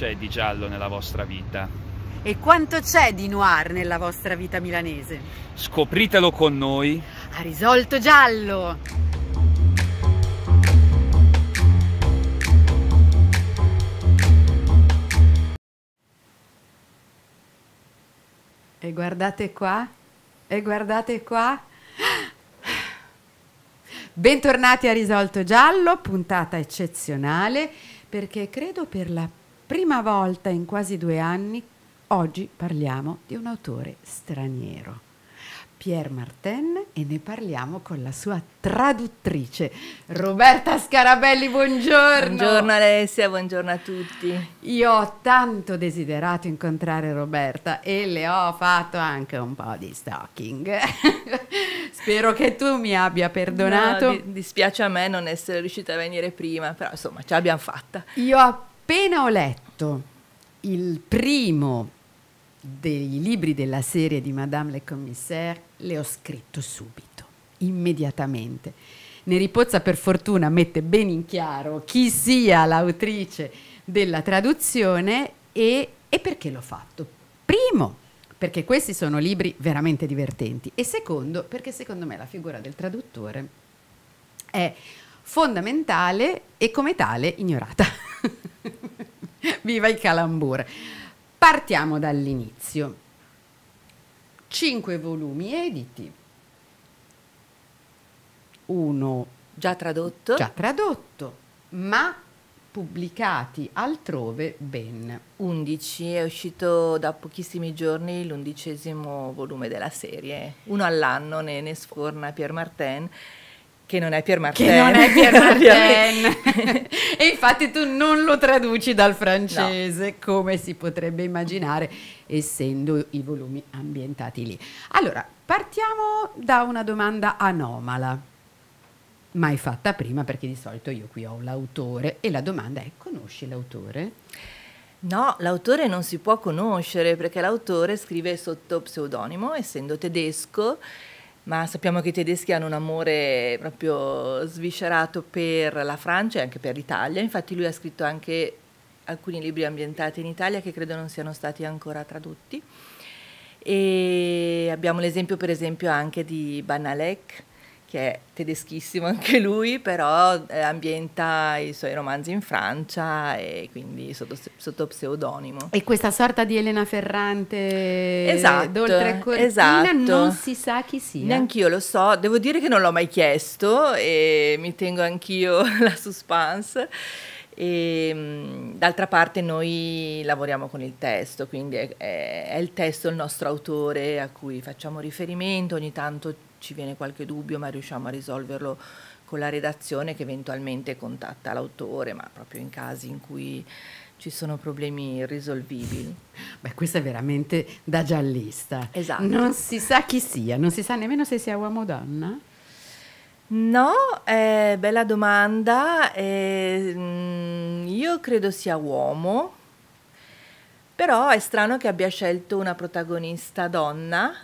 c'è di giallo nella vostra vita? E quanto c'è di noir nella vostra vita milanese? Scopritelo con noi. A risolto giallo! E guardate qua, e guardate qua. Bentornati a Risolto Giallo, puntata eccezionale, perché credo per la prima volta in quasi due anni, oggi parliamo di un autore straniero. Pierre Martin e ne parliamo con la sua traduttrice Roberta Scarabelli, buongiorno. Buongiorno Alessia, buongiorno a tutti. Io ho tanto desiderato incontrare Roberta e le ho fatto anche un po' di stalking. Spero che tu mi abbia perdonato. No, di- dispiace a me non essere riuscita a venire prima, però insomma ce l'abbiamo fatta. Io appena ho letto letto il primo dei libri della serie di Madame le Commissaire, le ho scritto subito, immediatamente. Neri Pozza per fortuna mette ben in chiaro chi sia l'autrice della traduzione e, e perché l'ho fatto. Primo, perché questi sono libri veramente divertenti e secondo, perché secondo me la figura del traduttore è fondamentale e come tale ignorata. Viva il calambur! Partiamo dall'inizio. Cinque volumi editi. Uno già tradotto. Già tradotto, ma pubblicati altrove ben 11, è uscito da pochissimi giorni l'undicesimo volume della serie, uno all'anno ne, ne sforna Pierre Martin che non è Pier Martin. Che non è Pier Martin. e infatti tu non lo traduci dal francese, no. come si potrebbe immaginare, essendo i volumi ambientati lì. Allora, partiamo da una domanda anomala, mai fatta prima, perché di solito io qui ho l'autore e la domanda è, conosci l'autore? No, l'autore non si può conoscere perché l'autore scrive sotto pseudonimo, essendo tedesco, ma sappiamo che i tedeschi hanno un amore proprio sviscerato per la Francia e anche per l'Italia, infatti lui ha scritto anche alcuni libri ambientati in Italia che credo non siano stati ancora tradotti e abbiamo l'esempio per esempio anche di Banalek che è tedeschissimo anche lui, però eh, ambienta i suoi romanzi in Francia e quindi sotto, sotto pseudonimo. E questa sorta di Elena Ferrante esatto, d'oltre Cortina esatto. non si sa chi sia. Neanch'io lo so, devo dire che non l'ho mai chiesto e mi tengo anch'io la suspense. E, ehm, d'altra parte noi lavoriamo con il testo, quindi è, è, è il testo il nostro autore a cui facciamo riferimento, ogni tanto ci viene qualche dubbio ma riusciamo a risolverlo con la redazione che eventualmente contatta l'autore, ma proprio in casi in cui ci sono problemi irrisolvibili. Beh, questo è veramente da giallista. Esatto. Non si sa chi sia, non si sa nemmeno se sia uomo o donna. No, eh, bella domanda. Eh, io credo sia uomo, però è strano che abbia scelto una protagonista donna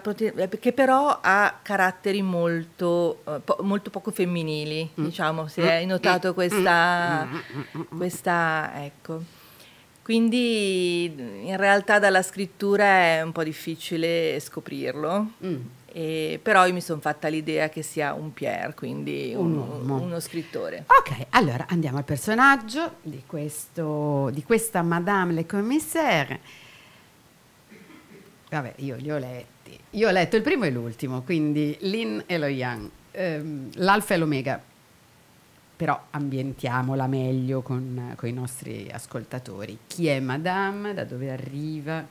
proteina, che però ha caratteri molto, eh, po- molto poco femminili, mm. diciamo, se mm. hai notato mm. questa, mm. questa ecco. Quindi in realtà dalla scrittura è un po' difficile scoprirlo, mm. e, però io mi sono fatta l'idea che sia un Pierre, quindi un un, uno scrittore. Ok, allora andiamo al personaggio di, questo, di questa Madame le Commissaire Vabbè, io li ho letti. Io ho letto il primo e l'ultimo, quindi Lin e lo Yang, ehm, l'alfa e l'omega. Però ambientiamola meglio con, con i nostri ascoltatori. Chi è Madame? Da dove arriva?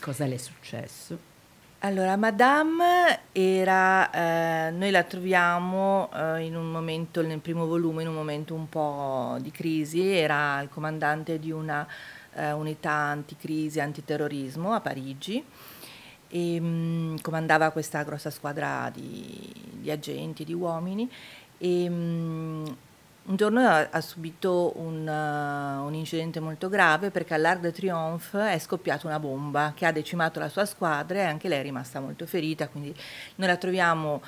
Cosa le è successo? Allora, Madame era, eh, noi la troviamo eh, in un momento, nel primo volume, in un momento un po' di crisi, era il comandante di una eh, unità anticrisi, antiterrorismo a Parigi e mh, mm, comandava questa grossa squadra di, di agenti, di uomini e mh, mm, un giorno ha, ha subito un, uh, un, incidente molto grave perché all'Arc de Triomphe è scoppiata una bomba che ha decimato la sua squadra e anche lei è rimasta molto ferita, quindi noi la troviamo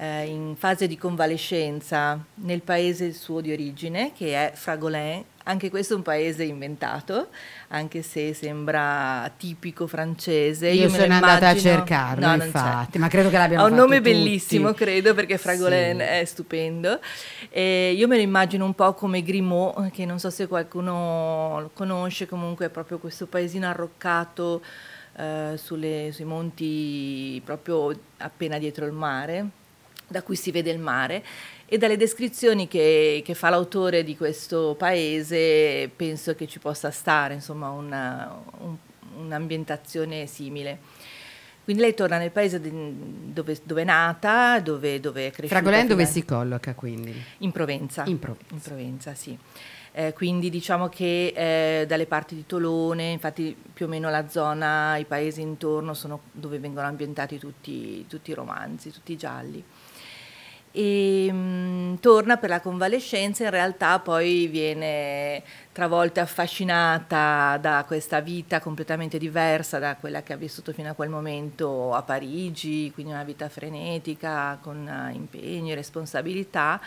eh, in fase di convalescenza nel paese suo di origine, che è Fragolin. Anche questo è un paese inventato, anche se sembra tipico francese. Io, Io sono andata a cercarlo, no, infatti, ma credo che l'abbiamo Ha un nome tutti. bellissimo, credo, perché Fragolin sì. è stupendo. E io me lo immagino un po' come Grimaud, che non so se qualcuno lo conosce, comunque è proprio questo paesino arroccato eh, sulle, sui monti proprio appena dietro il mare da cui si vede il mare e dalle descrizioni che, che fa l'autore di questo paese penso che ci possa stare insomma un'ambientazione un, un simile. Quindi lei torna nel paese dove, dove è nata, dove, dove è cresciuta. Fragolin dove si colloca quindi? In Provenza. In Provenza, in Provenza sì. Eh, quindi diciamo che eh, dalle parti di Tolone, infatti più o meno la zona, i paesi intorno sono dove vengono ambientati tutti, tutti i romanzi, tutti i gialli e mh, mm, torna per la convalescenza, in realtà poi viene travolta e affascinata da questa vita completamente diversa da quella che ha vissuto fino a quel momento a Parigi, quindi una vita frenetica, con eh, impegni, e responsabilità,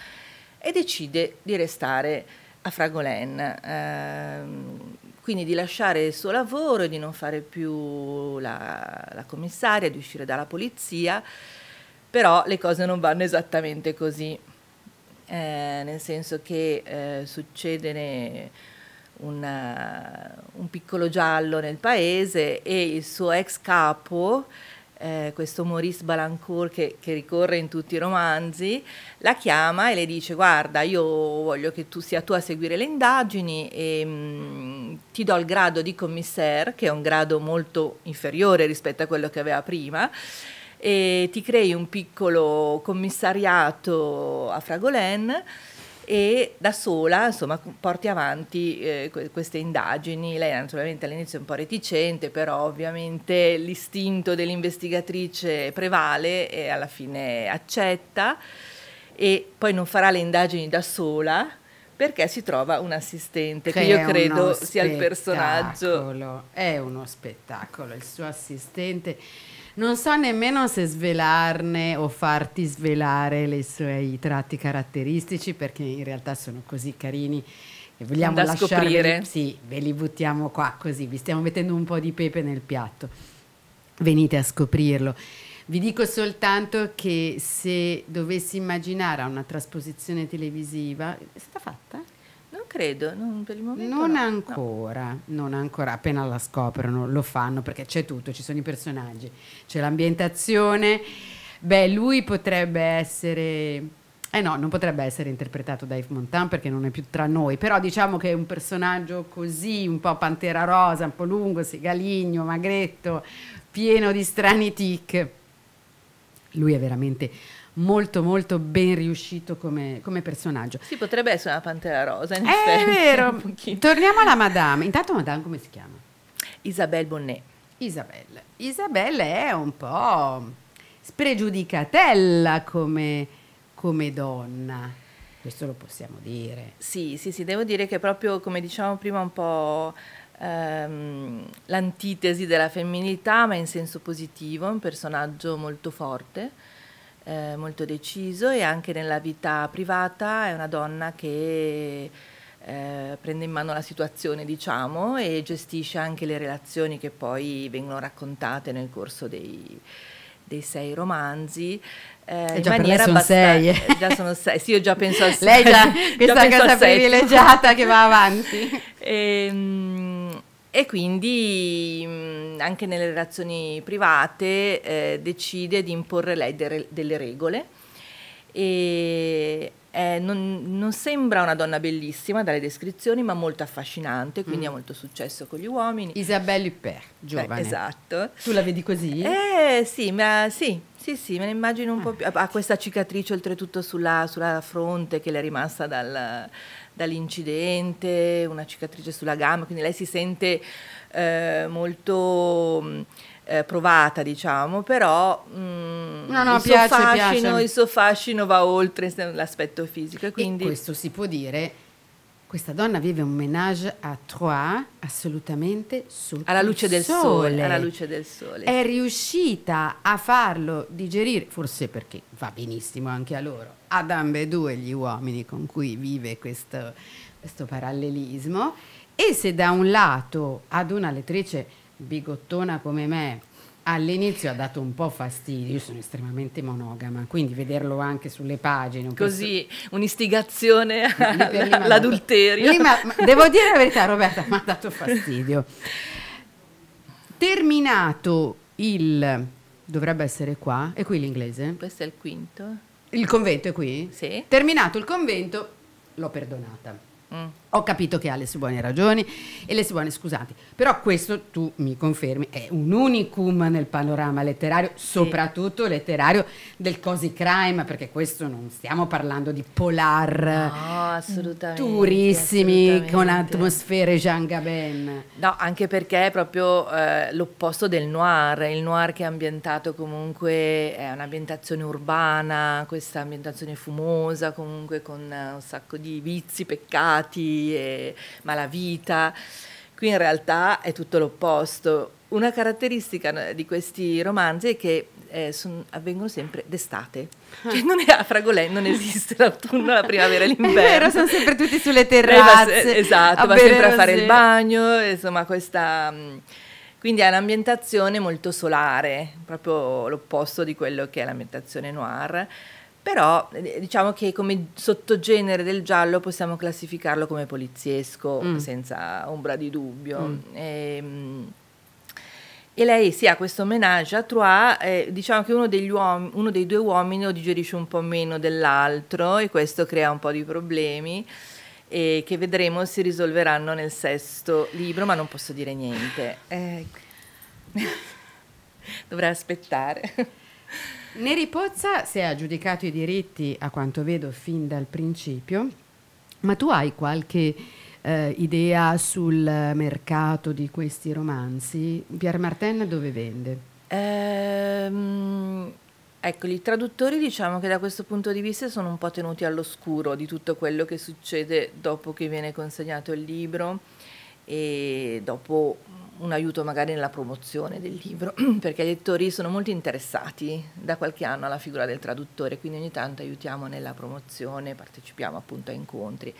e decide di restare a Fragolen. Ehm, quindi di lasciare il suo lavoro, di non fare più la, la commissaria, di uscire dalla polizia però le cose non vanno esattamente così, eh, nel senso che eh, succede una, un piccolo giallo nel paese e il suo ex capo, eh, questo Maurice Balancourt che, che, ricorre in tutti i romanzi, la chiama e le dice guarda io voglio che tu sia tu a seguire le indagini e mh, mm, ti do il grado di commissaire, che è un grado molto inferiore rispetto a quello che aveva prima, e ti crei un piccolo commissariato a Fragolen e da sola insomma, porti avanti eh, queste indagini. Lei naturalmente all'inizio è un po' reticente, però ovviamente l'istinto dell'investigatrice prevale e alla fine accetta e poi non farà le indagini da sola perché si trova un assistente che, che io credo sia il personaggio. È uno spettacolo, il suo assistente non so nemmeno se svelarne o farti svelare i suoi tratti caratteristici perché in realtà sono così carini e vogliamo da lasciarli, scoprire. Sì, ve li buttiamo qua così, vi stiamo mettendo un po' di pepe nel piatto. Venite a scoprirlo. Vi dico soltanto che se dovessi immaginare una trasposizione televisiva, è stata fatta? credo, non per il momento. Non no. ancora, no. non ancora, appena la scoprono lo fanno perché c'è tutto, ci sono i personaggi, c'è l'ambientazione. Beh, lui potrebbe essere... Eh no, non potrebbe essere interpretato da Yves Montan perché non è più tra noi, però diciamo che è un personaggio così, un po' pantera rosa, un po' lungo, segaligno, magretto, pieno di strani tic. Lui è veramente molto molto ben riuscito come, come personaggio. Si potrebbe essere una Pantera Rosa, in È vero. Torniamo alla Madame. Intanto Madame come si chiama? Isabelle Bonnet. Isabelle. Isabelle è un po' spregiudicatella come, come donna. Questo lo possiamo dire. Sì, sì, sì, devo dire che proprio come diciamo prima un po' ehm, l'antitesi della femminilità, ma in senso positivo, un personaggio molto forte eh, molto deciso e anche nella vita privata è una donna che eh, prende in mano la situazione, diciamo, e gestisce anche le relazioni che poi vengono raccontate nel corso dei, dei sei romanzi. Eh, eh già in maniera sono abbast- sei. Eh, già sono sei, sì, io già penso a sei. Lei già, questa casa privilegiata che va avanti. E, ehm, mh, e quindi mm, anche nelle relazioni private eh, decide di imporre lei de delle regole e eh, non, non, sembra una donna bellissima dalle descrizioni, ma molto affascinante, quindi mm. ha molto successo con gli uomini. Isabelle Huppert, eh, giovane. Eh, esatto. Tu la vedi così? Eh sì, ma sì, sì, sì, me ne immagino un ah. po' più. Ha questa cicatrice oltretutto sulla, sulla fronte che le è rimasta dal, dall'incidente, una cicatrice sulla gamba, quindi lei si sente eh, molto mm, eh, provata, diciamo, però mh, mm, no, no, il, piace, suo fascino, piace. il, suo fascino, va oltre l'aspetto fisico. E quindi... E questo si può dire questa donna vive un menage à trois assolutamente sotto alla luce del sole. sole. Alla luce del sole. È riuscita a farlo digerire, forse perché va benissimo anche a loro, ad ambedue gli uomini con cui vive questo, questo parallelismo. E se da un lato ad una lettrice bigottona come me All'inizio ha dato un po' fastidio, io sono estremamente monogama, quindi vederlo anche sulle pagine. Così, questo... un'istigazione all'adulterio. Devo dire la verità, Roberta, mi ha dato fastidio. Terminato il... dovrebbe essere qua, è qui l'inglese? Questo è il quinto. Il convento è qui? Sì. Terminato il convento, l'ho perdonata. Mm ho capito che ha le sue buone ragioni e le sue buone scusate, però questo tu mi confermi è un unicum nel panorama letterario, sì. soprattutto letterario del cosy crime, perché questo non stiamo parlando di polar no, durissimi assolutamente. con atmosfere Jean Gabin. No, anche perché è proprio eh, l'opposto del noir, il noir che è ambientato comunque è un'ambientazione urbana, questa ambientazione fumosa, comunque con eh, un sacco di vizi, peccati e malavita. Qui in realtà è tutto l'opposto. Una caratteristica eh, di questi romanzi è che eh, son, avvengono sempre d'estate. Ah. Cioè non è a Fragolè, non esiste l'autunno, la primavera e l'inverno. È vero, sono sempre tutti sulle eh, terrazze. Va, esatto, va sempre a fare il bagno, insomma questa... Mm, quindi è un'ambientazione molto solare, proprio l'opposto di quello che è l'ambientazione noir però eh, diciamo che come sottogenere del giallo possiamo classificarlo come poliziesco mm. senza ombra di dubbio. Mm. E, ehm, e, lei sì, ha questo menage a trois, eh, diciamo che uno, uno, dei due uomini lo digerisce un po' meno dell'altro e questo crea un po' di problemi eh, che vedremo si risolveranno nel sesto libro, ma non posso dire niente. Eh, dovrei aspettare. Neri Pozza si è aggiudicato i diritti, a quanto vedo, fin dal principio, ma tu hai qualche eh, idea sul mercato di questi romanzi? Pierre Martin dove vende? Ehm... Ecco, i traduttori diciamo che da questo punto di vista sono un po' tenuti all'oscuro di tutto quello che succede dopo che viene consegnato il libro e dopo un aiuto magari nella promozione del libro, perché gli editori sono molto interessati da qualche anno alla figura del traduttore, quindi ogni tanto aiutiamo nella promozione, partecipiamo appunto a incontri.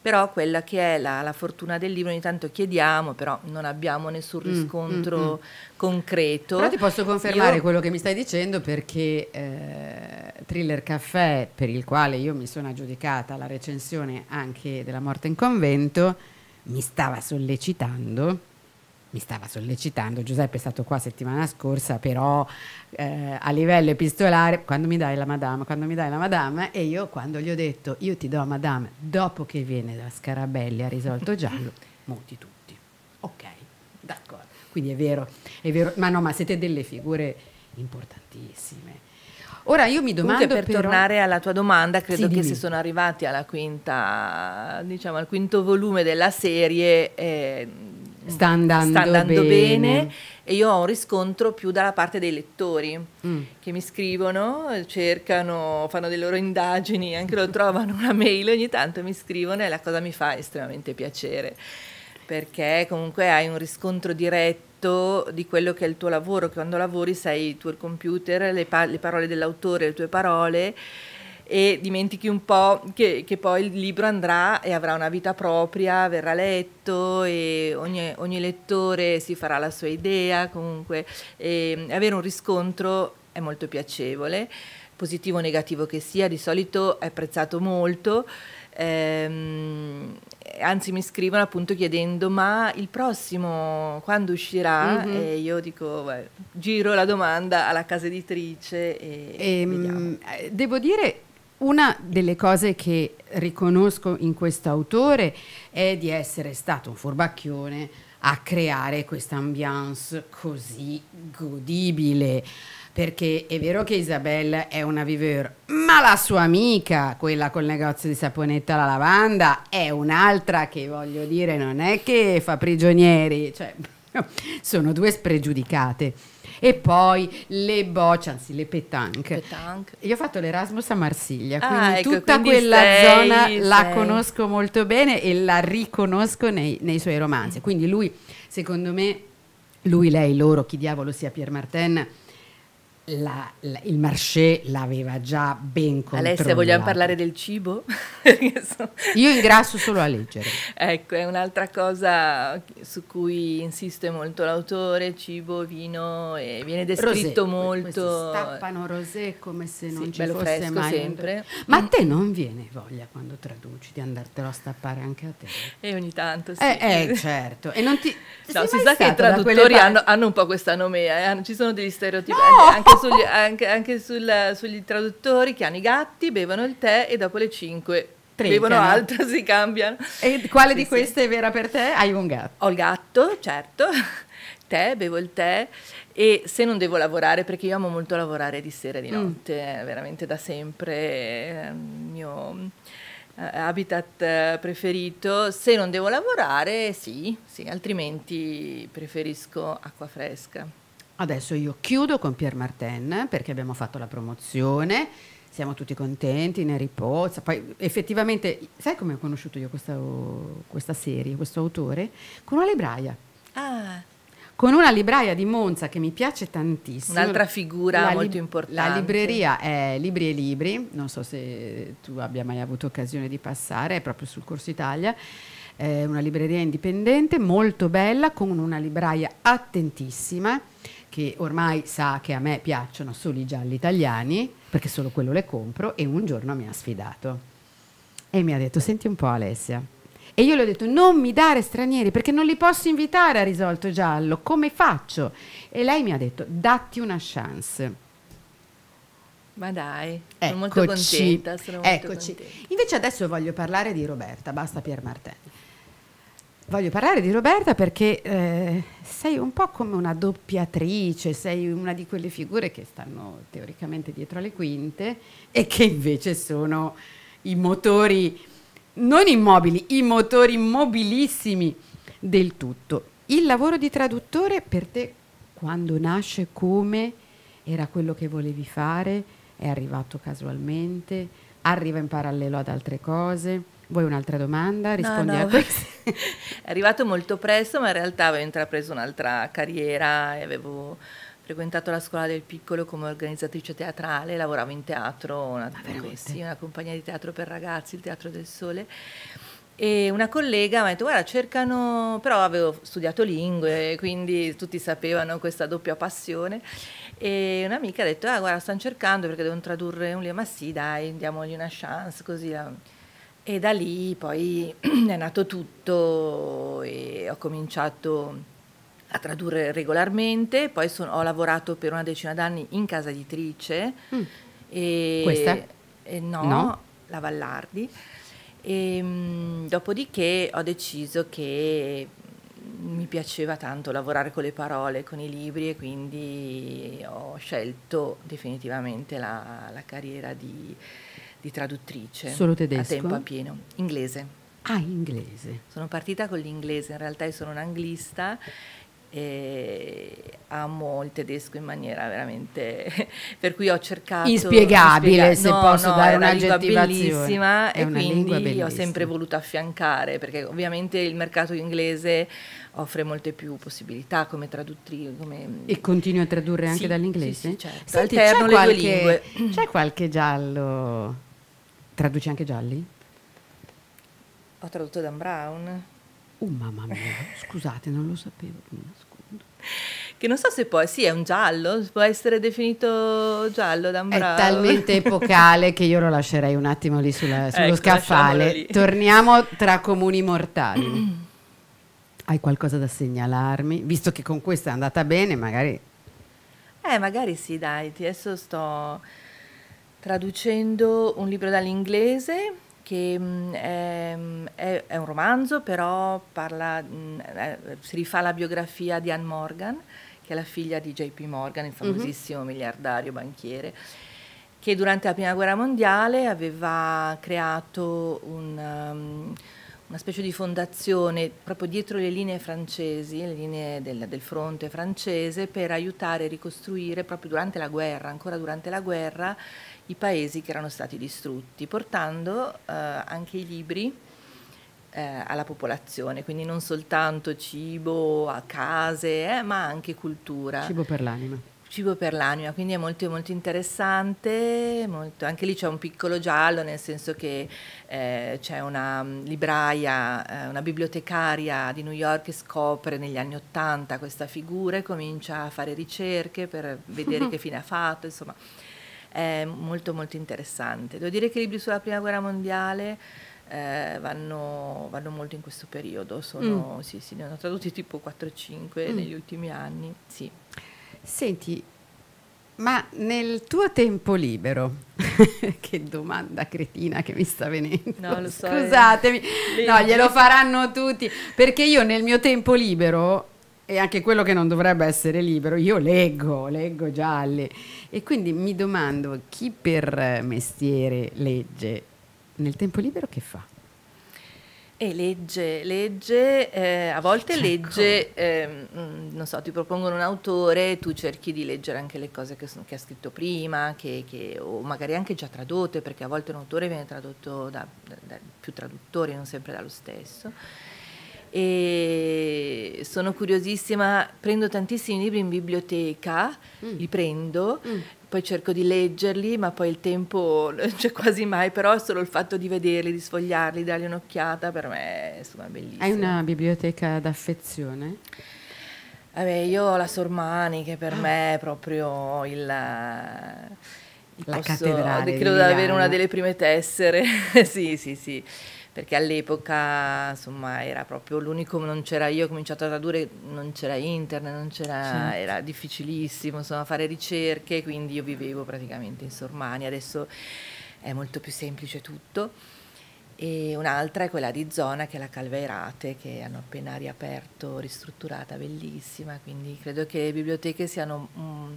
Però quella che è la, la fortuna del libro, ogni tanto chiediamo, però non abbiamo nessun mm, riscontro mm, mm, mm. concreto. Però ti posso confermare io... quello che mi stai dicendo perché eh, Thriller Caffè, per il quale io mi sono aggiudicata la recensione anche della Morte in Convento, mi stava sollecitando mi stava sollecitando, Giuseppe è stato qua settimana scorsa, però eh, a livello epistolare, quando mi dai la madame, quando mi dai la madame, e io quando gli ho detto io ti do la madame, dopo che viene da Scarabelli ha risolto giallo, muti tutti. Ok, d'accordo. Quindi è vero, è vero, ma no, ma siete delle figure importantissime Ora io mi domando Comunque per però... tornare alla tua domanda, credo sì, che se sono arrivati quinta, diciamo, al quinto volume della serie eh, sta andando, sta andando bene. bene. e io ho un riscontro più dalla parte dei lettori mm. che mi scrivono, cercano, fanno delle loro indagini, anche loro trovano una mail ogni tanto mi scrivono e la cosa mi fa estremamente piacere perché comunque hai un riscontro diretto di quello che è il tuo lavoro, che quando lavori sei tu il computer, le, pa- le parole dell'autore, le tue parole e dimentichi un po' che, che, poi il libro andrà e avrà una vita propria, verrà letto e ogni, ogni lettore si farà la sua idea comunque e avere un riscontro è molto piacevole, positivo o negativo che sia, di solito è apprezzato molto ehm, eh, anzi mi scrivono appunto chiedendo ma il prossimo quando uscirà mm-hmm. e io dico beh, giro la domanda alla casa editrice e, ehm, eh, devo dire una delle cose che riconosco in questo autore è di essere stato un furbacchione a creare questa ambiance così godibile perché è vero che Isabelle è una viveur, ma la sua amica, quella col negozio di saponetta alla lavanda, è un'altra che voglio dire non è che fa prigionieri, cioè sono due spregiudicate. E poi le bocce, anzi le petanche. petanque. Io ho fatto l'Erasmus a Marsiglia, ah, quindi ecco, tutta quindi quella sei, zona sei. la conosco molto bene e la riconosco nei, nei suoi romanzi. Quindi lui, secondo me, lui, lei, loro, chi diavolo sia Pierre Martin, la, la, il marché l'aveva già ben controllato. Alessia, vogliamo parlare del cibo? Io ingrasso solo a leggere. Ecco, è un'altra cosa su cui insiste molto l'autore, cibo, vino, e viene descritto rosé. molto... Stappano rosé come se non sì, ci bello fosse mai... sempre. Ma a mm. te non viene voglia quando traduci di andartelo a stappare anche a te? E ogni tanto sì. Eh, eh certo. E non ti... No, si sa che i traduttori hanno, hanno, un po' questa nomea, eh? ci sono degli stereotipi. No! Anche anche, sugli, anche, anche sul, sugli traduttori che hanno i gatti, bevono il tè e dopo le 5 Trincano. Bevono altro, si cambiano. E quale sì, di queste sì. è vera per te? Hai un gatto? Ho il gatto, certo. Tè, bevo il tè e se non devo lavorare, perché io amo molto lavorare di sera e di mm. notte, mm. veramente da sempre, ehm, il mio eh, habitat eh, preferito. Se non devo lavorare, sì, sì altrimenti preferisco acqua fresca. Adesso io chiudo con Pierre Martin perché abbiamo fatto la promozione, siamo tutti contenti, ne riposa. Poi effettivamente, sai come ho conosciuto io questa, questa serie, questo autore? Con una libraia. Ah. Con una libraia di Monza che mi piace tantissimo. Un'altra figura molto li- importante. La libreria è Libri e Libri, non so se tu abbia mai avuto occasione di passare, è proprio sul Corso Italia È una libreria indipendente molto bella con una libraia attentissima che ormai sa che a me piacciono solo i gialli italiani, perché solo quello le compro, e un giorno mi ha sfidato. E mi ha detto, senti un po' Alessia. E io le ho detto, non mi dare stranieri, perché non li posso invitare a risolto giallo, come faccio? E lei mi ha detto, datti una chance. Ma dai, eccoci. sono molto contenta. Sono molto eccoci. Contenta. Invece adesso voglio parlare di Roberta, basta Pier Martelli. Voglio parlare di Roberta perché eh, sei un po' come una doppiatrice, sei una di quelle figure che stanno teoricamente dietro alle quinte e che invece sono i motori non immobili, i motori mobilissimi del tutto. Il lavoro di traduttore per te quando nasce come era quello che volevi fare, è arrivato casualmente, arriva in parallelo ad altre cose Vuoi un'altra domanda? Rispondi no, no, a questa. È arrivato molto presto, ma in realtà avevo intrapreso un'altra carriera e avevo frequentato la scuola del piccolo come organizzatrice teatrale, lavoravo in teatro, una, ah, sì, una compagnia di teatro per ragazzi, il Teatro del Sole. E una collega mi ha detto: Guarda, cercano. però avevo studiato lingue, quindi tutti sapevano questa doppia passione. E un'amica ha detto: Ah, guarda, stanno cercando perché devono tradurre un libro. Ma sì, dai, diamogli una chance, così. La... Ehm. E da lì poi è nato tutto e ho cominciato a tradurre regolarmente, poi sono, ho lavorato per una decina d'anni in casa editrice. Mm. E, Questa? E no, no, la Vallardi. E, ehm, mh, dopodiché ho deciso che mi piaceva tanto lavorare con le parole, con i libri e quindi ho scelto definitivamente la, la carriera di di traduttrice. Solo tedesco? A tempo a pieno, inglese. Ah, inglese. Sono partita con l'inglese, in realtà io sono un anglista e amo il tedesco in maniera veramente per cui ho cercato inspiegabile spiega... se no, posso no, dare un'aggettivazione bellissima è e una quindi bellissima. ho sempre voluto affiancare perché ovviamente il mercato inglese offre molte più possibilità come traduttrice come... e continui a tradurre anche sì, dall'inglese sì, sì, certo. Senti, c'è qualche, c'è qualche giallo Traduci anche gialli? Ho tradotto Dan Brown. Oh mamma mia, scusate, non lo sapevo, Che non so se poi, sì, è un giallo, può essere definito giallo Dan Brown. È talmente epocale che io lo lascerei un attimo lì sulla, sullo ecco, scaffale. Torniamo tra comuni mortali. Hai qualcosa da segnalarmi? Visto che con questa è andata bene, magari... Eh, magari sì, dai, adesso sto traducendo un libro dall'inglese che mm, è, è, è, un romanzo, però parla, mm, si rifà la biografia di Anne Morgan, che è la figlia di JP Morgan, il mhm. famosissimo mm-hmm. miliardario banchiere, che durante la Prima Guerra Mondiale aveva creato un, um, una specie di fondazione proprio dietro le linee francesi, le linee del, del fronte francese, per aiutare a ricostruire proprio durante la guerra, ancora durante la guerra, i paesi che erano stati distrutti, portando eh, anche i libri eh, alla popolazione, quindi non soltanto cibo a case, eh, ma anche cultura. Cibo per l'anima. Cibo per l'anima, quindi è molto, molto interessante, molto, anche lì c'è un piccolo giallo, nel senso che eh, c'è una mm, libraia, eh, una bibliotecaria di New York che scopre negli anni Ottanta questa figura e comincia a fare ricerche per vedere che fine ha fatto, insomma è molto molto interessante. Devo dire che i libri sulla Prima Guerra Mondiale eh, vanno, vanno, molto in questo periodo, sono, mm. sì, sì, ne hanno tradotti tipo 4-5 mm. negli ultimi anni. Sì. Senti, ma nel tuo tempo libero, che domanda cretina che mi sta venendo, no, so, eh. scusatemi, eh. no, glielo faranno tutti, perché io nel mio tempo libero e anche quello che non dovrebbe essere libero, io leggo, leggo gialli. E quindi mi domando chi per mestiere legge nel tempo libero che fa? E legge, legge, eh, a volte ecco. legge, eh, non so, ti propongono un autore, tu cerchi di leggere anche le cose che, che ha scritto prima, che, che, o magari anche già tradotte, perché a volte un autore viene tradotto da, da, da più traduttori, non sempre dallo stesso e sono curiosissima, prendo tantissimi libri in biblioteca, mm. li prendo, mm. poi cerco di leggerli, ma poi il tempo non c'è quasi mai, però solo il fatto di vederli, di sfogliarli, dargli un'occhiata per me insomma, è bellissimo. Hai una biblioteca d'affezione? Vabbè, io ho la Sormani che per ah. me è proprio il... La posso, cattedrale. Credo di avere una delle prime tessere. sì, sì, sì perché all'epoca insomma era proprio l'unico, non c'era io, ho cominciato a tradurre, non c'era internet, non c'era, sì. era difficilissimo insomma fare ricerche, quindi io vivevo praticamente in Sormani, adesso è molto più semplice tutto. E un'altra è quella di zona che è la Calvairate che hanno appena riaperto, ristrutturata, bellissima, quindi credo che le biblioteche siano un,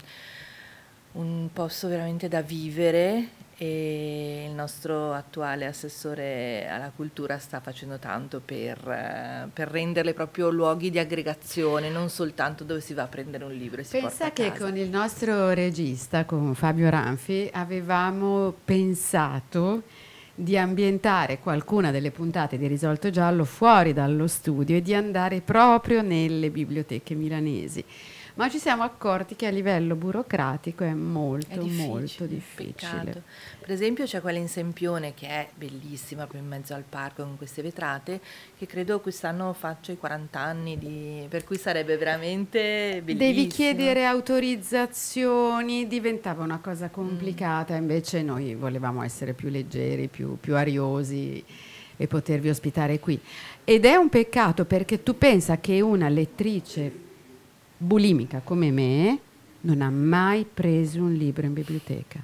un posto veramente da vivere e il nostro attuale assessore alla cultura sta facendo tanto per, eh, per, renderle proprio luoghi di aggregazione, non soltanto dove si va a prendere un libro e si Pensa che con il nostro regista, con Fabio Ranfi, avevamo pensato di ambientare qualcuna delle puntate di Risolto Giallo fuori dallo studio e di andare proprio nelle biblioteche milanesi ma ci siamo accorti che a livello burocratico è molto, è difficile, molto difficile. Peccato. Per esempio c'è quella in Sempione che è bellissima, proprio in mezzo al parco con queste vetrate, che credo quest'anno faccia i 40 anni, di... per cui sarebbe veramente bellissimo. Devi chiedere autorizzazioni, diventava una cosa complicata, mm. invece noi volevamo essere più leggeri, più, più ariosi e potervi ospitare qui. Ed è un peccato perché tu pensa che una lettrice bulimica come me non ha mai preso un libro in biblioteca.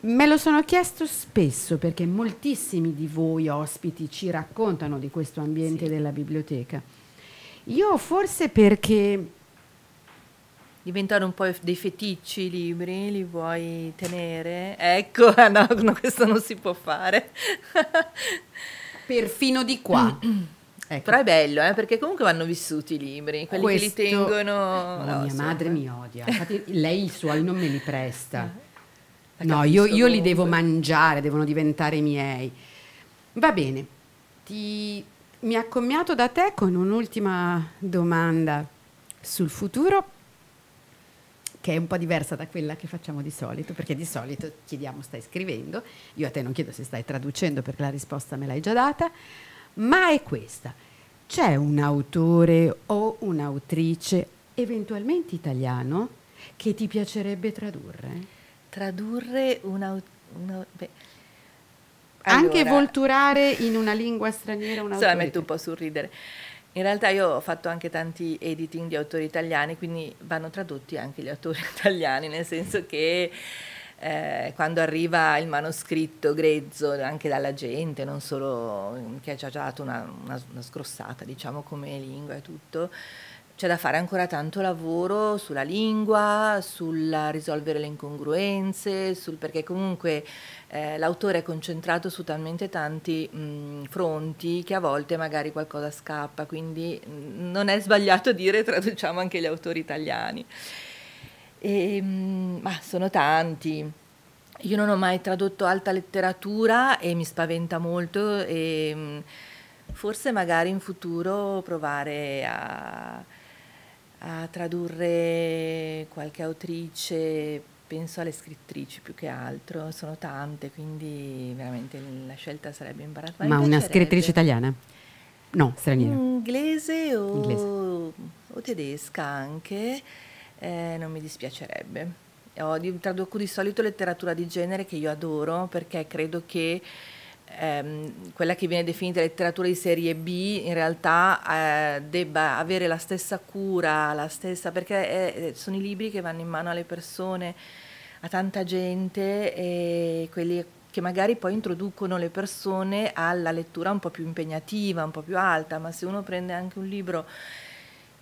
Me lo sono chiesto spesso perché moltissimi di voi ospiti ci raccontano di questo ambiente sì. della biblioteca. Io forse perché... Diventano un po' dei feticci i libri, li vuoi tenere? Ecco, no, no questo non si può fare. Perfino di qua. Ecco. Però è bello, eh, perché comunque vanno vissuti i libri, quelli Questo, che li tengono... No, no, mia sopra. madre mi odia, infatti lei i suoi non me li presta. Eh. no, io, io li devo mangiare, devono diventare miei. Va bene, ti, mi accommiato da te con un'ultima domanda sul futuro che è un po' diversa da quella che facciamo di solito, perché di solito chiediamo stai scrivendo, io a te non chiedo se stai traducendo perché la risposta me l'hai già data ma è questa. C'è un autore o un'autrice, eventualmente italiano, che ti piacerebbe tradurre? Tradurre un autore... allora, anche volturare in una lingua straniera una Se la metto un po' sul ridere. In realtà io ho fatto anche tanti editing di autori italiani, quindi vanno tradotti anche gli autori italiani, nel senso che eh, quando arriva il manoscritto grezzo anche dalla gente, non solo mm, che ha già dato una, una, una sgrossata diciamo come lingua e tutto, c'è da fare ancora tanto lavoro sulla lingua, sul risolvere le incongruenze, sul perché comunque eh, l'autore è concentrato su talmente tanti mh, mm, fronti che a volte magari qualcosa scappa, quindi mh, mm, non è sbagliato dire traduciamo anche gli autori italiani. E, mm, ma sono tanti. Io non ho mai tradotto alta letteratura e mi spaventa molto e mm, forse magari in futuro provare a, a tradurre qualche autrice, penso alle scrittrici più che altro, sono tante, quindi veramente la scelta sarebbe imbarazzante. Ma, Ma una scrittrice italiana? No, straniera. Inglese o, Inglese. o tedesca anche eh, non mi dispiacerebbe. Odio, traduco di solito letteratura di genere che io adoro perché credo che ehm, quella che viene definita letteratura di serie B in realtà eh, debba avere la stessa cura, la stessa, perché eh, eh, sono i libri che vanno in mano alle persone, a tanta gente e quelli che magari poi introducono le persone alla lettura un po' più impegnativa, un po' più alta, ma se uno prende anche un libro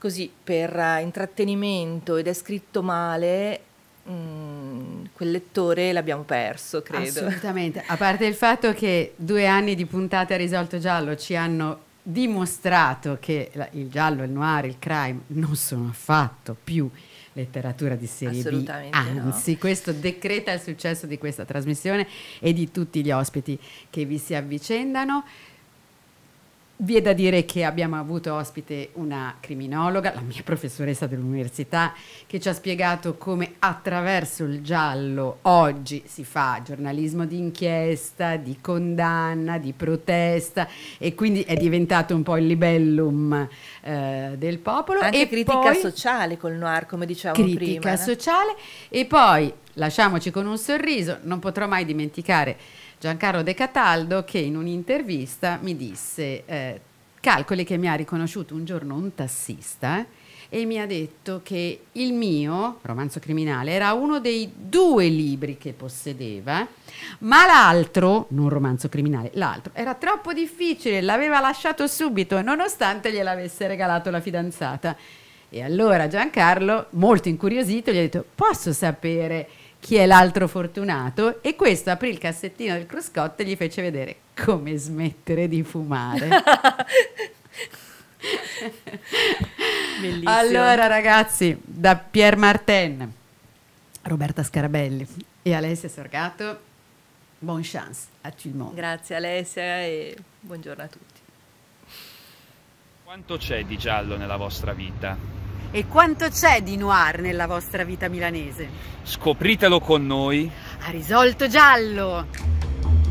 così per eh, intrattenimento ed è scritto male, Mm, quel lettore l'abbiamo perso, credo. Assolutamente, a parte il fatto che due anni di puntate a risolto giallo ci hanno dimostrato che la, il giallo, il noir, il crime non sono affatto più letteratura di serie B, anzi no. questo decreta il successo di questa trasmissione e di tutti gli ospiti che vi si avvicendano. Vi è da dire che abbiamo avuto ospite una criminologa, la mia professoressa dell'università, che ci ha spiegato come attraverso il giallo oggi si fa giornalismo di inchiesta, di condanna, di protesta e quindi è diventato un po' il libellum eh, del popolo. Anche e critica poi, sociale col noir, come dicevamo critica prima. Critica sociale no? e poi lasciamoci con un sorriso, non potrò mai dimenticare Giancarlo De Cataldo che in un'intervista mi disse eh, calcoli che mi ha riconosciuto un giorno un tassista eh, e mi ha detto che il mio romanzo criminale era uno dei due libri che possedeva, ma l'altro, non romanzo criminale, l'altro era troppo difficile, l'aveva lasciato subito nonostante gliel'avesse regalato la fidanzata. E allora Giancarlo, molto incuriosito, gli ha detto: "Posso sapere chi è l'altro fortunato e questo aprì il cassettino del cruscotto e gli fece vedere come smettere di fumare. Bellissimo. Allora ragazzi, da Pierre Martin, Roberta Scarabelli e Alessia Sorgato, buon chance a tout Grazie Alessia e buongiorno a tutti. Quanto c'è di giallo nella vostra vita? E quanto c'è di noir nella vostra vita milanese? Scopritelo con noi. A risolto giallo!